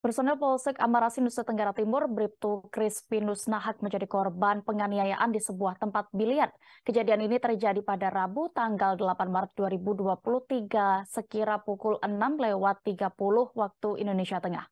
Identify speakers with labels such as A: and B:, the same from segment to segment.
A: Personel Polsek Amarasi Nusa Tenggara Timur, Bripto Crispinus Nahak menjadi korban penganiayaan di sebuah tempat biliar. Kejadian ini terjadi pada Rabu tanggal 8 Maret 2023 sekira pukul 6 lewat 30 waktu Indonesia Tengah.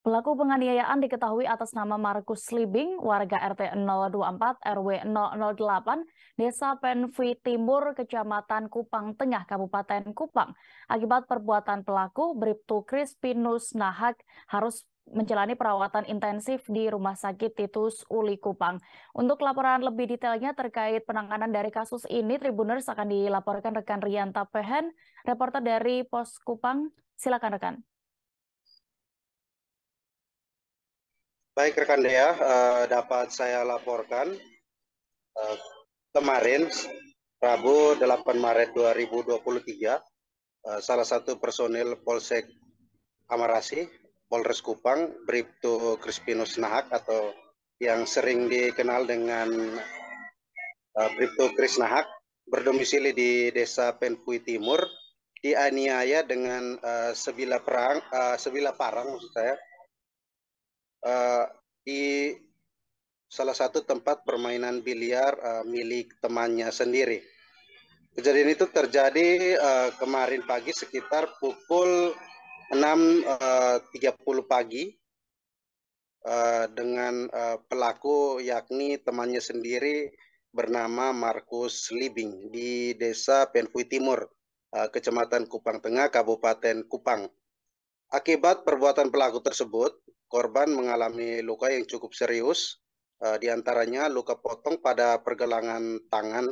A: Pelaku penganiayaan diketahui atas nama Markus Libing, warga RT 024 RW 008 Desa Penfi Timur, Kecamatan Kupang Tengah, Kabupaten Kupang. Akibat perbuatan pelaku, Briptu Crispinus Nahak harus menjalani perawatan intensif di Rumah Sakit Titus Uli Kupang. Untuk laporan lebih detailnya terkait penanganan dari kasus ini, Tribuners akan dilaporkan rekan Rianta Pehen, reporter dari Pos Kupang. Silakan rekan.
B: Baik rekan Dea, ya, uh, eh, dapat saya laporkan uh, kemarin Rabu 8 Maret 2023 uh, eh, salah satu personil Polsek Amarasi Polres Kupang Bripto Crispinus Nahak atau yang sering dikenal dengan uh, Bripto Kris Nahak berdomisili di Desa Penpui Timur dianiaya dengan uh, sebilah perang uh, sebilah parang maksud saya uh, di salah satu tempat permainan biliar uh, milik temannya sendiri. Kejadian itu terjadi uh, kemarin pagi sekitar pukul 6.30 uh, pagi uh, dengan uh, pelaku yakni temannya sendiri bernama Markus Libing di Desa Penfui Timur, uh, Kecamatan Kupang Tengah, Kabupaten Kupang. Akibat perbuatan pelaku tersebut, korban mengalami luka yang cukup serius, uh, di luka potong pada pergelangan tangan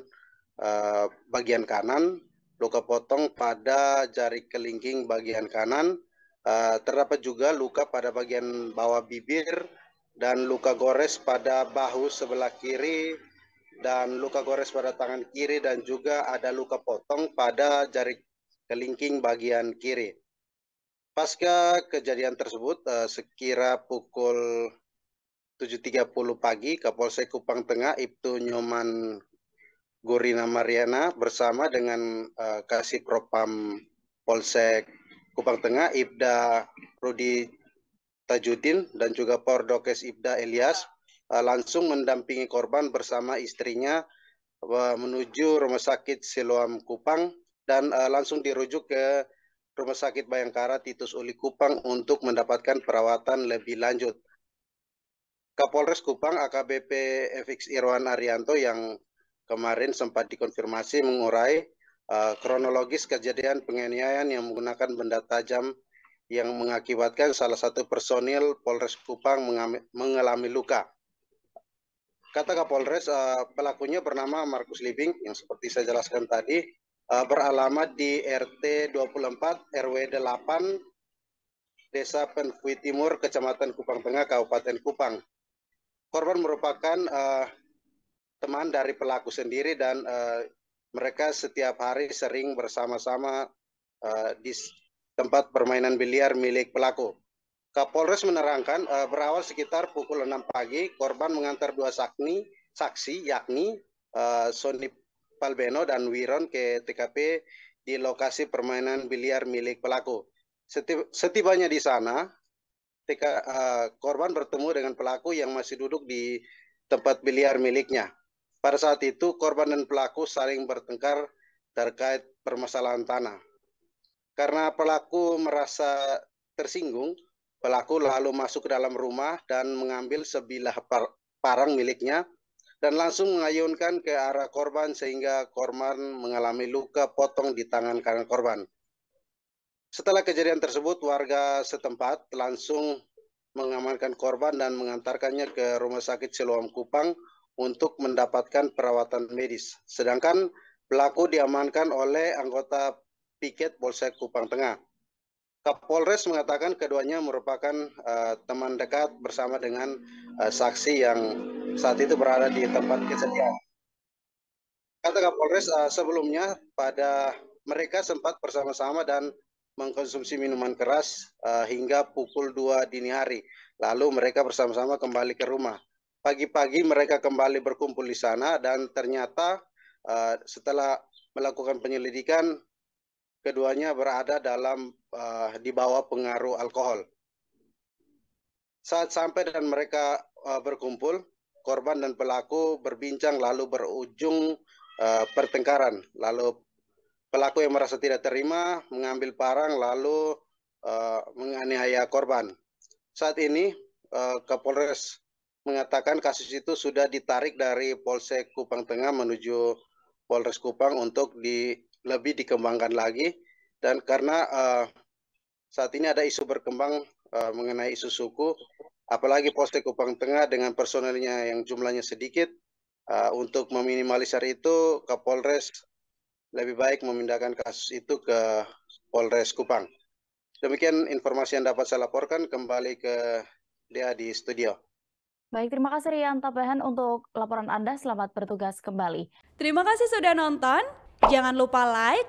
B: uh, bagian kanan, luka potong pada jari kelingking bagian kanan, uh, terdapat juga luka pada bagian bawah bibir, dan luka gores pada bahu sebelah kiri, dan luka gores pada tangan kiri, dan juga ada luka potong pada jari kelingking bagian kiri. Pasca kejadian tersebut, eh, sekira pukul 7.30 pagi, Kapolsek Kupang Tengah, Ibtu Nyoman Gurina Mariana bersama dengan eh, Kasih Propam Polsek Kupang Tengah, Ibda Rudi Tajudin, dan juga Pordokes Ibda Elias, eh, langsung mendampingi korban bersama istrinya menuju Rumah Sakit Siloam Kupang, dan langsung dirujuk ke Rumah Sakit Bayangkara Titus Uli Kupang untuk mendapatkan perawatan lebih lanjut. Kapolres Kupang AKBP FX Irwan Arianto yang kemarin sempat dikonfirmasi mengurai uh, kronologis kejadian penganiayaan yang menggunakan benda tajam yang mengakibatkan salah satu personil Polres Kupang mengalami luka. Kata Kapolres, uh, pelakunya bernama Markus Living yang seperti saya jelaskan tadi uh, beralamat di RT 24 RW 8 Desa Penfui Timur, Kecamatan Kupang Tengah, Kabupaten Kupang. Korban merupakan uh, teman dari pelaku sendiri dan uh, mereka setiap hari sering bersama-sama uh, di tempat permainan biliar milik pelaku. Kapolres menerangkan uh, berawal sekitar pukul 6 pagi korban mengantar dua sakni, saksi yakni uh, Sony Palbeno dan Wiron ke TKP di lokasi permainan biliar milik pelaku. setibanya di sana, TK, uh, eh, korban bertemu dengan pelaku yang masih duduk di tempat biliar miliknya. Pada saat itu, korban dan pelaku saling bertengkar terkait permasalahan tanah. Karena pelaku merasa tersinggung, pelaku lalu masuk ke dalam rumah dan mengambil sebilah parang miliknya dan langsung mengayunkan ke arah korban sehingga korban mengalami luka potong di tangan kanan korban. Setelah kejadian tersebut, warga setempat langsung mengamankan korban dan mengantarkannya ke Rumah Sakit Siloam Kupang untuk mendapatkan perawatan medis. Sedangkan pelaku diamankan oleh anggota piket Polsek Kupang Tengah. Kapolres mengatakan keduanya merupakan uh, teman dekat bersama dengan uh, saksi yang saat itu berada di tempat kejadian. Kata Kapolres uh, sebelumnya pada mereka sempat bersama-sama dan mengkonsumsi minuman keras uh, hingga pukul 2 dini hari. Lalu mereka bersama-sama kembali ke rumah. Pagi-pagi mereka kembali berkumpul di sana dan ternyata uh, setelah melakukan penyelidikan keduanya berada dalam uh, di bawah pengaruh alkohol. Saat sampai dan mereka uh, berkumpul, korban dan pelaku berbincang lalu berujung uh, pertengkaran. Lalu pelaku yang merasa tidak terima mengambil parang lalu uh, menganiaya korban. Saat ini uh, Kapolres mengatakan kasus itu sudah ditarik dari Polsek Kupang Tengah menuju Polres Kupang untuk di, lebih dikembangkan lagi dan karena uh, saat ini ada isu berkembang uh, mengenai isu suku, apalagi Polsek Kupang Tengah dengan personelnya yang jumlahnya sedikit, uh, untuk meminimalisir itu Kapolres lebih baik memindahkan kasus itu ke Polres Kupang. Demikian informasi yang dapat saya laporkan kembali ke dia di studio.
A: Baik, terima kasih Rian Tabahan untuk laporan Anda. Selamat bertugas kembali. Terima kasih sudah nonton. Jangan lupa like,